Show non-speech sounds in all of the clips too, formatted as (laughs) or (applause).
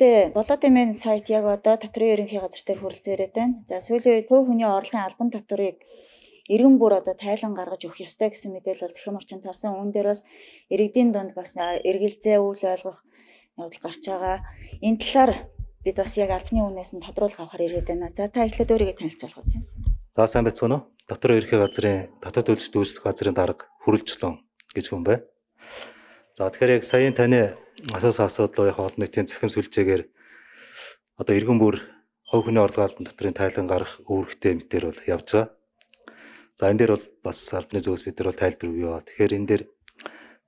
Гэхдээ Володимир сайт яг одоо татрын ерөнхий газар дээр хүрэлцээрэд байна. За сүүлийн үед хувь хүний орлогын албан татварыг иргэн бүр одоо тайлан гаргаж өгөх ёстой гэсэн мэдээлэл бол захим орчинд тарсан. Үүн дээр бас иргэдийн дунд бас эргэлзээ үйл ойлгох явдал гарч байгаа. Энэ талаар бид бас яг албаны үнээс нь тодруулах авахар ирээд байна. За та эхлээд өөрийгөө танилцуулах уу. За сайн байцгаана уу? Дотор ерхий газрын дотоод үйлчлэлт үйлчлэх газрын дарга хүрэлцлэн гэж хүн байна. За тэгэхээр яг саяын таны асуусан асуудлуу яг олон нийтийн цахим сүлжээгээр одоо иргэн бүр хувь хүний орлого албан дотрийн тайлан гарах үүрэгтэй мэтэр бол явж байгаа. За энэ дээр бол бас албаны зөвс бид нар бол тайлбар өгөө. Тэгэхээр энэ дээр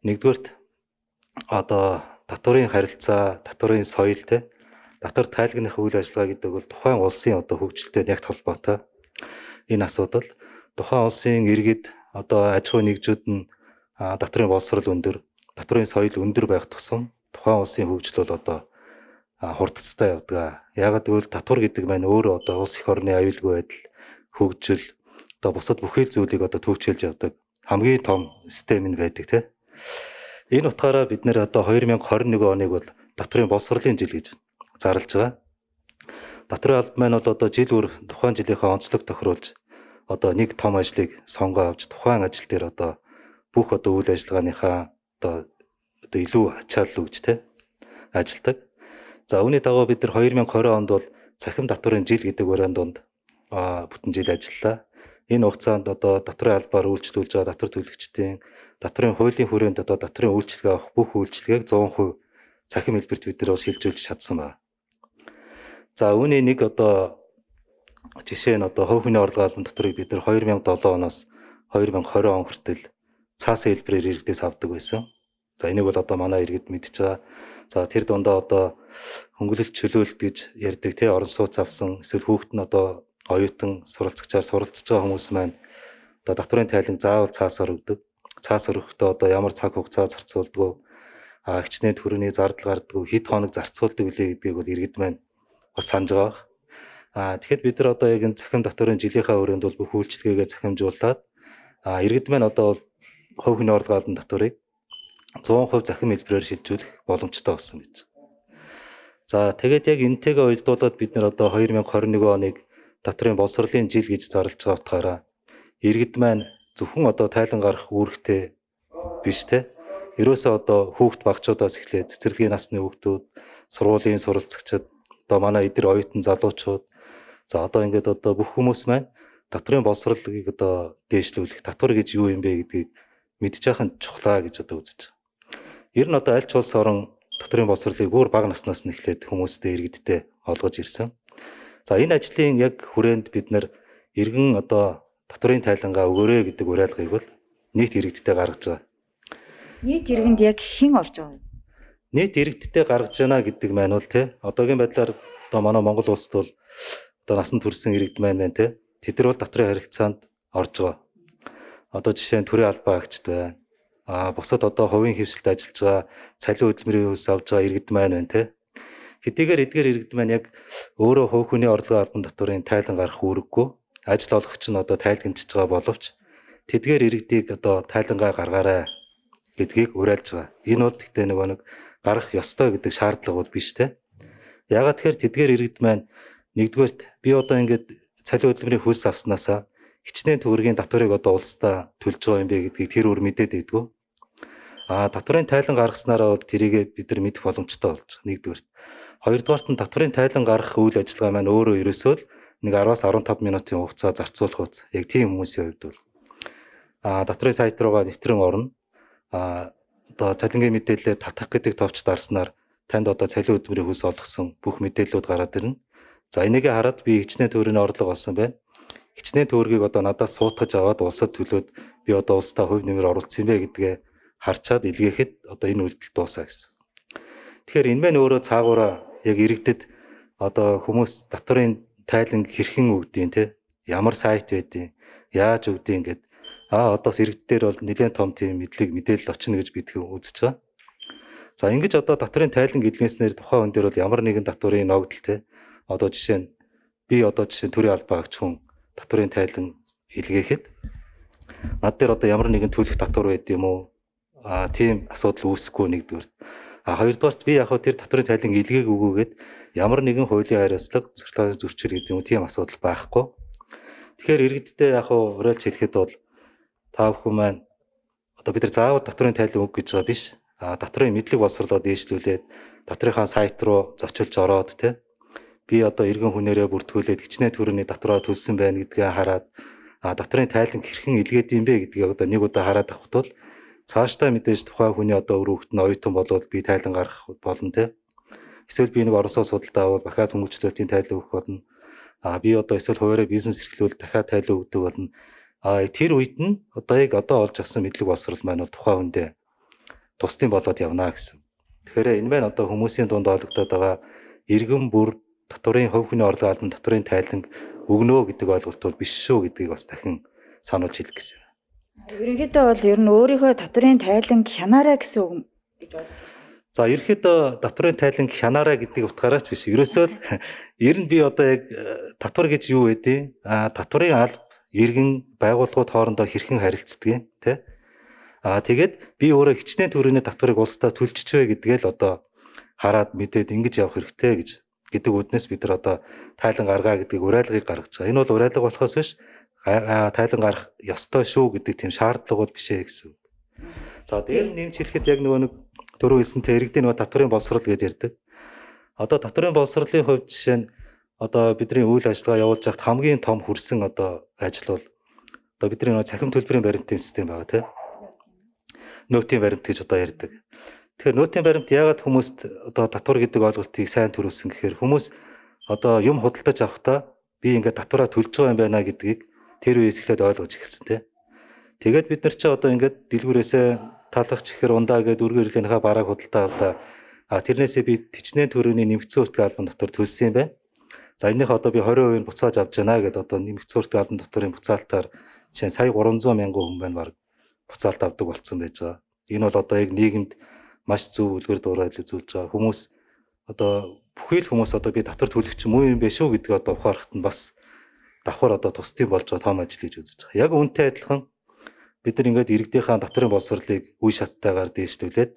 нэгдүгээрт одоо татварын харилцаа, татварын соёл те татвар тайлгнах үйл ажиллагаа гэдэг бол тухайн улсын одоо хөгжилтэй яг толботой энэ асуудал тухайн улсын иргэд одоо аж ахуйн нэгжүүд нь татварын боловсрол өндөр, татварын соёл өндөр байх тусам тухайн улсын хөгжил бол одоо хурдцтай явдаг. Ягаад гэвэл татвар гэдэг маань өөрөө одоо улс эх орны аюулгүй байдал хөгжил одоо бусад бүхэл зүйлийг одоо төвчлж явдаг. Хамгийн том систем нь байдаг тийм. Энэ утгаараа бид нэр одоо 2021 оныг бол татврын боловсролын жил гэж зарлж байгаа. Татрын албан маань бол одоо жил бүр тухайн жилийнхээ онцлог тохируулж одоо нэг том ажлыг сонгоо авч тухайн ажил дээр одоо бүх одоо үйл ажиллагааныхаа одоо одоо илүү ачаалал өгч те ажилдаг. За үүний дагуу бид нар 2020 онд бол цахим татварын жил гэдэг өрөөнд донд бүтэн жил ажиллаа. Энэ хугацаанд одоо татварын албаар үйлчлүүлж байгаа татвар төлөгчдийн татварын хуулийн хүрээнд одоо татварын үйлчлэгээ авах бүх үйлчлэгийг 100% цахим хэлбэрт бид нар бас шилжүүлж чадсан байна. За үүний нэг одоо жишээ нь одоо хувь хүний орлого албан татварыг бид нар 2007 оноос 2020 он хүртэл цаасан хэлбэрээр иргэдээс авдаг байсан. За энийг бол одоо манай иргэд мэдж байгаа. За тэр дундаа одоо хөнгөлөлт чөлөөлт гэж ярьдаг тий орон сууц авсан эсвэл хүүхэд нь одоо оюутан суралцагчаар суралцж байгаа хүмүүс маань одоо татварын тайлан заавал цаасаар өгдөг. Цаас өрөхдөө одоо ямар цаг хугацаа зарцуулдаг а хичнээн төрөний зардал гарддаг хэд хоног зарцуулдаг үлээ гэдгийг бол иргэд маань бас санаж байгаа. А тэгэхэд бид нар одоо яг энэ цахим татварын жилийнхаа өрөөнд бол бүх үйлчлэгээ цахимжуулаад а иргэд маань одоо бол хувь хүн орлогын татварыг 100% захин хэлбэрээр шилжүүлэх боломжтой болсон гэж. За тэгээд яг энтэйгээ уялдуулаад бид нэр одоо 2021 оныг татрын боловсролын жил гэж зарлж байгаа утгаараа иргэд маань зөвхөн одоо тайлан гарах үүрэгтэй биш те. Ерөөсөө одоо хүүхд багчуудаас эхлээд цэцэрлэгийн насны хүүхдүүд, сургуулийн суралцагчид, одоо манай эдэр оюутан залуучууд за одоо ингээд одоо бүх хүмүүс маань татрын боловсролыг одоо дээшлүүлэх татвар гэж юу юм бэ гэдгийг мэдчих ахын чухлаа гэж одоо үзэж байна. Ер нь одоо аль ч улс орон дотрийн боловсролыг бүр бага наснаас нь эхлээд хүмүүстэй иргэдтэй олгож ирсэн. За энэ ажлын яг хүрээнд бид нэр иргэн одоо дотрийн тайлангаа өгөөрэй гэдэг уриалгыг бол нийт иргэдтэй гаргаж байгаа. Нийт иргэнд яг хэн орж байгаа вэ? Нийт иргэдтэй гаргаж байна гэдэг маань бол тий одоогийн байдлаар одоо манай Монгол улсд бол одоо насан турсан иргэд маань байна тий тэд нар бол дотрийн харилцаанд орж байгаа. Одоо жишээ нь төрийн албаа агчд байна а бусад одоо хувийн хөвсөлд ажиллаж байгаа цалин хөдөлмөрийн хөлс авж байгаа иргэд маань байна те хэдийгээр эдгээр иргэд маань яг өөрөө хувь хүний орлогын албан татварын тайлан гарах үүрэггүй ажил олгогч нь одоо тайлгнж байгаа боловч тэдгээр иргэдийг одоо тайлангаа гаргаарай гэдгийг уриалж байгаа. Энэ бол гэхдээ нөгөө нэг гарах ёстой гэдэг шаардлага бол биш те. Ягаад тэгэхээр тэдгээр иргэд маань нэгдүгээрт би одоо ингээд цалин хөдөлмөрийн хөлс авснаасаа хичнээн төгрөгийн татварыг одоо улсдаа төлж байгаа юм бэ гэдгийг тэр өөр мэдээд байдгүй. А татварын тайлан гаргаснараа бол тэрийгэ бид нар мэдэх боломжтой болж байгаа нэгдүгээр. Хоёрдугаарт нь татварын тайлан гаргах үйл ажиллагаа маань өөрөө ерөөсөө л нэг 10-аас 15 минутын хугацаа зарцуулах үз. Яг тийм хүмүүсийн хувьд бол а татварын сайт руугаа нэвтрэн орно. А одоо цалингийн мэдээлэлээр татах гэдэг товч дарснаар танд одоо цалин хөдөлмөрийн хөлс олгосон бүх мэдээллүүд гараад ирнэ. За энийг хараад би хичнээн төгрөний орлого олсон байна. Хичнээн төгрөгийг одоо надаас суутгаж аваад улсад төлөөд би одоо улстай хувь нэмэр оруулсан юм бэ гэдгээ харчаад илгээхэд одоо энэ үйлдэл дуусаа гэсэн. Тэгэхээр энэ мэн өөрөө цаагаараа яг иргэдэд одоо хүмүүс татварын тайланг хэрхэн өгдөйн те ямар сайт байдیں۔ Яаж өгдөйн гэд аа одоос иргэддээр бол нэлээд том тийм мэдлэг мэдээлэл очно гэж бид үзэж байгаа. За ингэж одоо татварын тайланг эдлэгснээр тухайн хүн дээр бол ямар нэгэн татварын ногдол те одоо жишээ нь би одоо жишээ төрийн албаа агч хүн татварын тайлан илгээхэд над дээр одоо ямар нэгэн төлөх татвар байд юм уу тийм асуудал үүсэхгүй нэгдүгээр. А хоёрдугаарт би яг хөө тэр татварын тайлан илгээг өгөөгээд ямар нэгэн хуулийн хариуцлага цэцэрлэгийн зөрчил гэдэг юм тийм асуудал байхгүй. Тэгэхээр иргэдтэй яг хөө уриалж хэлэхэд бол та бүхэн маань одоо бид нар заавал татварын тайлан өг гэж байгаа биш. А татварын мэдлэг боловсруулаа дээшлүүлээд татрынхаа сайт руу зочилж ороод те би одоо иргэн хүнээрээ бүртгүүлээд хичнээн төрөний татраа төлсөн байна гэдгээ хараад а татрын тайлан хэрхэн илгээд юм бэ гэдгийг одоо нэг удаа хараад авах тул цаашдаа мэдээж тухайн хүний одоо өр хөвгт нь оюутан болоод би тайлан гарах болно те. Эсвэл би нэг Оросоо судалдаа авал бакалавр хүмүүжлэлтийн тайлан өгөх болно. А би одоо эсвэл хуваараа бизнес эрхлүүл дахиад тайлан өгдөг болно. А тэр үед нь одоо яг одоо олж авсан мэдлэг боловсрол маань бол тухайн үндэ тусдын болоод явна гэсэн. Тэгэхээр энэ маань одоо хүмүүсийн дунд олгодод байгаа иргэн бүр татварын хувь хүний орлого албан татварын тайланг өгнө гэдэг ойлголт бол биш шүү гэдгийг бас дахин сануулж хэлэх гэсэн. Ерөнхийдөө бол ер нь өөрийнхөө татврын тайлан хянаараа гэсэн үг гэж бодож За ерөөхдөө татврын тайлан хянаараа гэдэг утгаараач биш. Ерөөсөө л (laughs) ер нь би одоо яг э, татвар гэж юу гэдэг? А татврын алба иргэн байгууллагууд хоорондоо хэрхэн харилцдаг тий? А тэгээд би өөрөө хичнээн төрөний татварыг улстай төлчихвэ гэдгээл одоо хараад мэдээд ингэж явах хэрэгтэй гэж гэдэг үднэс бид нар одоо тайлан гаргаа гэдэг уриалгыг гаргаж байгаа. Энэ бол уриалга болохоос биш тайлан гарах ёстой шүү гэдэг тийм шаардлага бол бишээ гэсэн. За дээр нэмж хэлэхэд яг нөгөө нэг дөрөв хэлсэнтэй иргэдийн нөгөө татварын боловсрал гэж ярьдаг. Одоо татварын боловсролын хувьд жишээ нь одоо бидний үйл ажиллагаа явуулж хахт хамгийн том хүрсэн одоо ажил бол одоо бидний нөгөө цахим төлбөрийн баримтын систем байгаа тийм. Нөтийн баримт гэж одоо ярьдаг. Тэгэхээр нөтийн баримт яагаад хүмүүст одоо татвар гэдэг ойлголтыг сайн төрүүлсэн гэхээр хүмүүс одоо юм худалдаж авахдаа би ингээд татвараа төлж байгаа юм байна гэдгийг тэр үеэс эхлээд ойлгож ирсэн тий. Тэгээд бид нар ч одоо ингээд дэлгүүрээсээ талах чихэр ундаа гэдэг үргэ хэрэглэнийхээ бараг худалдаа авлаа. А тэрнээсээ би төчнээ төрөний нэмэгцэн үртгэ албан дотор төлсөн юм байна. За энийх одоо би 20% нь буцааж авч байна гэдэг одоо нэмэгцэн үртгэ албан доторын буцаалтаар жишээ сая 300 мянган хүн байна баг буцаалт авдаг болсон байж байгаа. Энэ бол одоо яг нийгэмд маш зөв үлгэр дуурайд үзүүлж байгаа. Хүмүүс одоо бүхэл хүмүүс одоо би татвар төлөх чинь муу юм биш үү гэдгийг одоо ухаарахт нь бас давхар одоо тусдсан болж байгаа том ажил гэж үзэж байгаа. Яг үнтэй адилхан бид нар ингээд иргэдийнхаа дотрын боловсролыг үе шаттайгаар дээшлүүлээд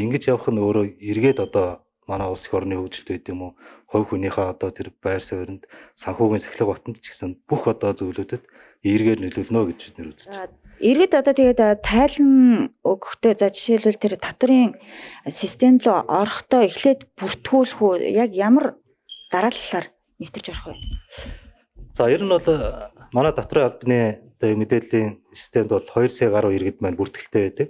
ингэж явах нь өөрөө эргээд одоо манай улс их орны хөгжилт байд юм уу хувь хүнийхээ одоо тэр байр сууринд санхүүгийн сахилга батанд ч гэсэн бүх одоо зөвлөдөд эргээр нөлөөлнө гэж бид нэр үзэж байна. Иргэд одоо тэгээд тайлан өгөхдөө за жишээлбэл тэр татрын систем рүү орохдоо эхлээд бүртгүүлэх үү яг ямар дараалалаар нэвтэрч орох вэ? За ер нь бол э, манай дотрын албаны мэдээллийн системд бол 2 сая гаруй иргэд маань бүртгэлтэй байдаг.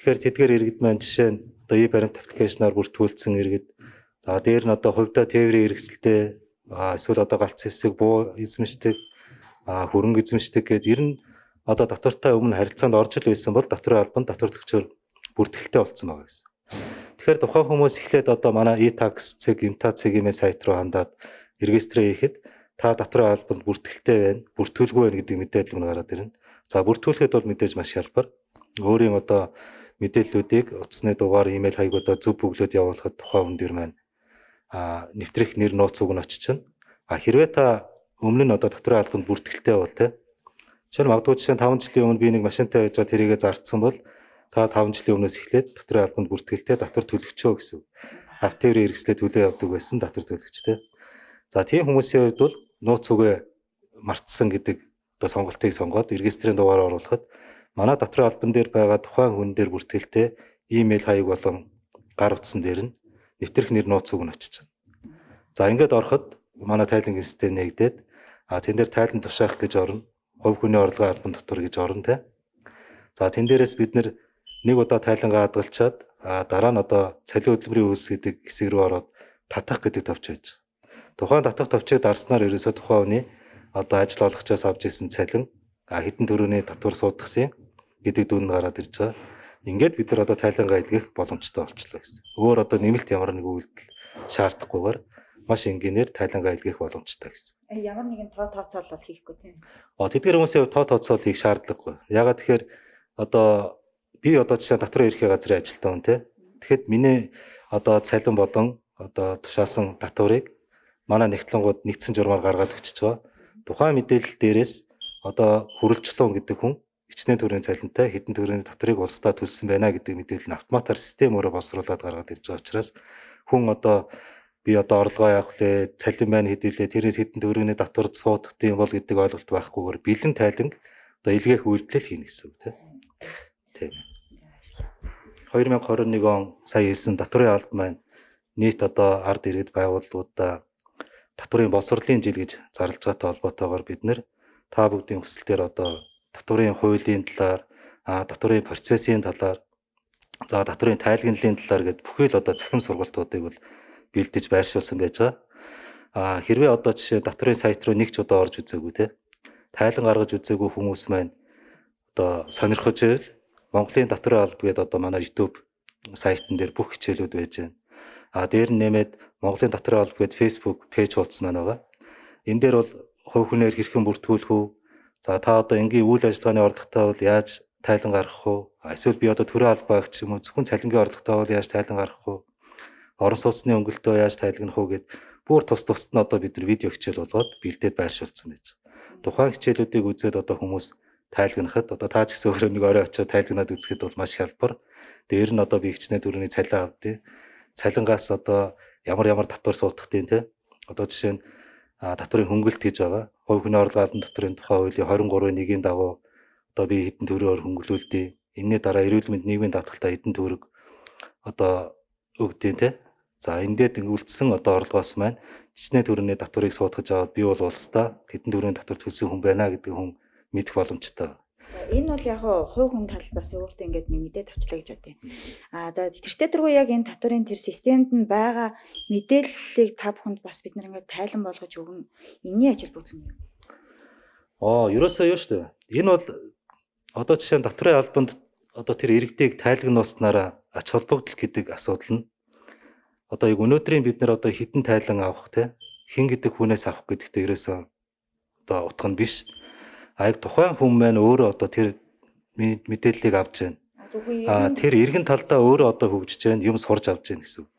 Тэгэхээр тэдгээр иргэд маань жишээ нь одоо e баримт аппликейшнаар бүртгүүлсэн иргэд за дээр нь одоо хувьдаа тээврийн хэрэгсэлтэй эсвэл одоо галц хэвсэг буу эзэмшдэг хөрөнгө эзэмшдэг гэдэг ер нь одоо татвартай өмнө харилцаанд орж ил байсан бол татварын албан татвар төгсөөр бүртгэлтэй болцсон байгаа гэсэн. Тэгэхээр тухайн хүмүүс эхлээд одоо манай e-tax цэг, imta цэг гэмээ сайт руу хандаад регистрээ хийхэд та дотроо албанд бүртгэлтэй байна, бүртгүүлгүй байна гэдэг мэдээлэл мөн гараад ирнэ. За бүртгүүлэхэд бол мэдээж маш хялбар. Өөрийн одоо мэдээллүүдийг утасны дугаар, имэйл хаягуудаа зөв бөглөөд явуулахад тухайн хүн дэр маань а нэвтрэх нэр нууц үг нь очиж чинь. А хэрвээ та өмнө нь одоо дотроо албанд бүртгэлтэй бол тэ. Жишээ нь магадгүй жишээ нь 5 жилийн өмнө би нэг машинтай байж байгаа тэрийгэ зарцсан бол та 5 жилийн өмнөөс эхлээд дотроо албанд бүртгэлтэй дотор төлөгчөө гэсэн. Автер хэрэгслээ төлөө явдаг байсан дотор төлөгчтэй. За тийм хүмүүсийн хувьд бол нууц үгэ мартсан гэдэг одоо сонголтыг сонгоод регистрийн дугаараа оруулахад манай дотрын албан дээр байгаа тухайн хүн дээр бүртгэлтэй имэйл хаяг болон гар утсан дээр нь нэвтрэх нэр нууц үг нь очиж байна. За ингээд ороход манай тайлангийн систем нэгдээд а тэн дээр тайлан тушаах гэж орно. Хувь хүний орлогын албан дотор гэж орно те. За тэн дээрээс бид нэг удаа тайлангаа хадгалчаад дараа нь одоо цалин хөдөлмөрийн үйлс гэдэг хэсэг рүү ороод татах гэдэг товч байж Тухайн татах товчийг дарснаар ерөөсөө тухайн хүний одоо ажил олгочоос авж исэн цалин хэдэн төрөний татвар суудахсан гэдэг дүн гараад ирж байгаа. Ингээд бид нар одоо тайлангаа илгээх боломжтой болчихлоо гэсэн. Өөр одоо нэмэлт ямар нэг үйлдэл шаардахгүйгээр маш энгийнээр тайлангаа илгээх боломжтой гэсэн. Э, ямар нэгэн тоо тооцоол бол хийхгүй тийм. Оо тэдгээр хүмүүсийн хувьд тоо тооцоол хийх шаардлагагүй. Ягаад тэгэхээр одоо би одоо жишээ татвар ерхий газрын ажилтан хүн тийм. Тэгэхэд миний одоо цалин болон одоо тушаасан татварыг манай нэгтлэнгууд нэгдсэн журмаар гаргаад өчөж байгаа. Тухайн мэдээлэл дээрээс одоо хүрэлцлон гэдэг хүн хичнээн төрийн цалинтай хэдэн төрийн татрыг улсдаа төлсөн байна гэдэг мэдээлэл нь автоматар систем өөрөө босруулад гаргаад ирж байгаа учраас хүн одоо би одоо орлогоо явах лээ цалин байна хэдүүлээ тэрээс хэдэн төрийн татвар суудах юм бол гэдэг ойлголт байхгүйгээр бэлэн тайланг одоо илгээх үйлдэл хийнэ гэсэн үг тийм. Тийм. 2021 он сая хэлсэн татварын албан маань нийт одоо ард иргэд байгууллагуудаа татварын босрлын жил гэж зарлж байгаатай холбоотойгоор бид нэр та бүгдийн хүсэлтээр одоо татварын хуулийн талаар татварын процессын талаар за татварын тайлгнлын талаар гээд бүхэл одоо цахим сургалтуудыг бол бэлдэж байршуулсан байж байгаа. А хэрвээ одоо жишээ татварын сайт руу нэг ч удаа орж үзээгүй те тайлан гаргаж үзээгүй хүмүүс маань одоо сонирхож ивэл Монголын татварын алба гэдэг одоо манай YouTube сайтн дээр бүх хичээлүүд байж байна. А дээр нь нэмээд Монголын дотроо алб гэдэг Facebook пэйж хуудас маань байгаа. Энэ дээр бол хувь хүнээр хэрхэн бүртгүүлэх үү? За та одоо энгийн үйл ажиллагааны орлоготой бол яаж тайлан гаргах уу? Эсвэл би одоо төрийн албаа гэх юм уу зөвхөн цалингийн орлоготой бол яаж тайлан гаргах уу? Орон сууцны өнгөлтөө яаж тайлгнах уу гэд бүр тус тусд нь одоо бид нар видео хичээл болгоод бэлдээд байршуулсан байж. Тухайн хичээлүүдийг үзээд одоо хүмүүс тайлгнахад одоо таа ч гэсэн өөрөө нэг орой очиод тайлгнаад үзэхэд бол маш хялбар. Дээр нь одоо би хичнээн төрөний цалин авдیں۔ цалингаас одоо ямар ямар татвар суудахтын те одоо жишээ нь татварын хөнгөлт гэж байгаа. Хувь хүний орлого албан татварын тухай хуулийн 23-ийн 1-ийн дагуу одоо би хэдэн төрөөр хөнгөлүүлдэг. Энэний дараа эрүүл мэндийн нийгмийн даатгалтай хэдэн төрөг одоо өгдөг те. За эндээ дөнгүүлсэн одоо орлогоос маань жижигнэ төрөний татварыг суудгаж аваад би бол улсдаа хэдэн төрөний татвар төлсөн хүн байна гэдэг хүн мэдэх боломжтой. Энэ бол яг хувь хүн талбаас өөртөө ингээд нэмэгдээд авчлаа гэж бодъё. А за тэртээ тэргүй яг энэ татварын тэр системд нь байгаа мэдээллийг та бүхэнд бас бид нэг ингээд тайлан болгож өгнө. Энийний ажил бүтлэн юу? Оо, ерөөсөө юу шүү дээ. Энэ бол одоо жишээ нь татварын албанд одоо тэр иргэдийг тайлгнуулснараа ач холбогдол гэдэг асуудал нь одоо яг өнөөдрийн бид нар одоо хідэн тайлан авах те хэн гэдэг хүнээс авах гэдэгт ерөөсөө одоо утга нь биш. А яг тухайн хүн маань өөрөө одоо тэр мэдээллийг авч байна. А тэр эргэн талдаа өөрөө одоо хөгжиж байна, юм сурж авч байна гэсэн үг.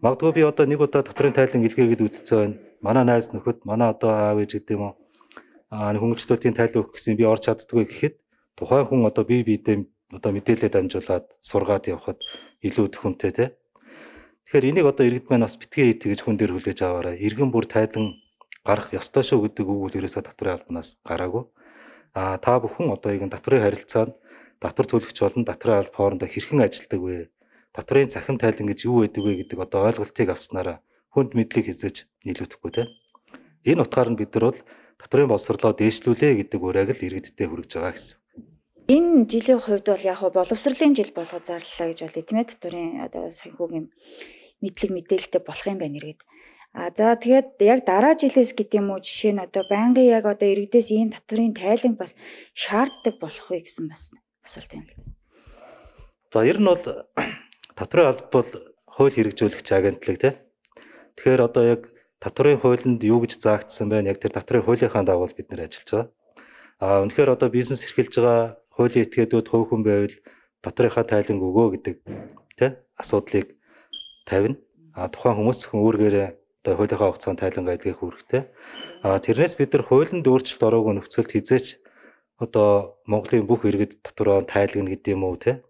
Магадгүй би одоо нэг удаа дотрийн тайлан илгээгээд үзсэн байна. Манай найз нөхөд, манай одоо аав ээж гэдэг юм уу. А хүмүүжлүүдийн тайлан өгөх гэсэн би орж чаддгүй гэхэд тухайн хүн одоо бие биедээ одоо мэдээлэл дамжуулаад сургаад явхад илүү төхөнтэй те. Тэгэхээр энийг одоо иргэд маань бас битгий хийх гэж хүн дээр хүлээж аваарай. Иргэн бүр тайлан гарах ёстой шүү гэдэг үг үлэрээсээ дотрийн албанаас гараагүй а та бүхэн одоо яг татврын харилцаанд татвар төлөгч болон татрын алба хоорондоо хэрхэн ажилладаг вэ? Татрын цахим тайлан гэж юу байдаг вэ гэдэг одоо ойлголтыг авснараа хүнд мэдлэг хизэж нийлүүлэхгүй те. Энэ утгаар нь бид нар бол татрын боловсрлоо дээшлүүлээ гэдэг урааг л иргэдтэй хүргэж байгаа гэсэн. Энэ жилийн хувьд бол яг боловсрлын жил болгож зарлалаа гэж байна тийм ээ татрын одоо санхүүгийн мэдлэг мэдээлэлтэй болох юм байна иргэд. А за тэгээд яг дараа жилээс гэдэг юм уу жишээ нь одоо байнгын яг одоо иргэдээс ийм татврын тайланг бас шаарддаг болох вэ гэсэн бас асуулт юм. За ер нь бол татврын албал хууль хэрэгжүүлэгч агентлаг тий. Тэгэхээр одоо яг татврын хуулинд юу гэж заагдсан байна? Яг тэр татврын хуулийнхаа дагуу бид нэр ажиллаж байгаа. А үнэхээр одоо бизнес эрхэлж байгаа хуулийн этгээдүүд хувь хүн байвал татврынхаа тайланг өгөө гэдэг тий асуудлыг тавина. А тухайн хүмүүс зөвхөн үүргээрээ одоо хуулийнхаа хугацаанд тайлангаа илгээх үүрэгтэй. А тэрнээс бид нар хуулинд өөрчлөлт ороогүй нөхцөлд хизээч одоо Монголын бүх иргэд татвараа тайлгна гэдэг юм уу те.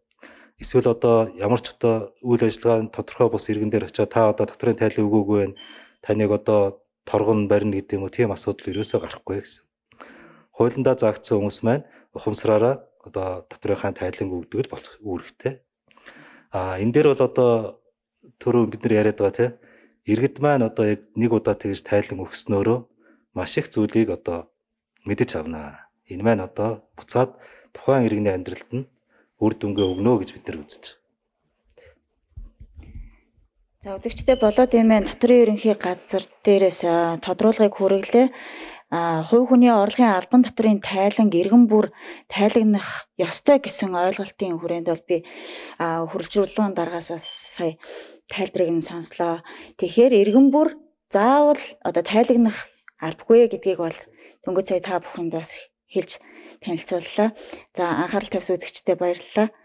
Эсвэл одоо ямар ч одоо үйл ажиллагаа тодорхой бус иргэн дээр очиод та одоо татварын тайлан өгөөгүй байх таныг одоо торгон барьна гэдэг юм уу тийм асуудал ерөөсөө гарахгүй гэсэн. Хуулиндаа заагдсан хүмүүс маань ухамсараараа одоо татварынхаа тайланг өгдөг л болох үүрэгтэй. А энэ дээр бол одоо түрүү бид нар яриад байгаа те иргэд маань одоо яг нэг удаа тэгж тайлан өгснөөрөө маш их зүйлийг одоо мэдэж авнаа. Энэ маань одоо буцаад тухайн иргэний амьдралд нь үр дүнгээ өгнө гэж бид нар үзэж байна. За үзэгчтэй болоод юм байна. Дотрийн ерөнхий газар дээрээс тодруулгыг хүргэлээ хувь хүний орлогын албан дотрийн тайланг эргэн бүр тайлагнах ёстой гэсэн ойлголтын хүрээнд бол би хөрөлжрүүлэн даргаасаа сая тайлбарыг нь сонслоо. Тэгэхээр эргэн бүр заавал одоо тайлагнах албагүй гэдгийг бол дөнгөж сая та бүхэнд бас хэлж танилцууллаа. За анхаарал тавьсан үзэгчдэд баярлалаа.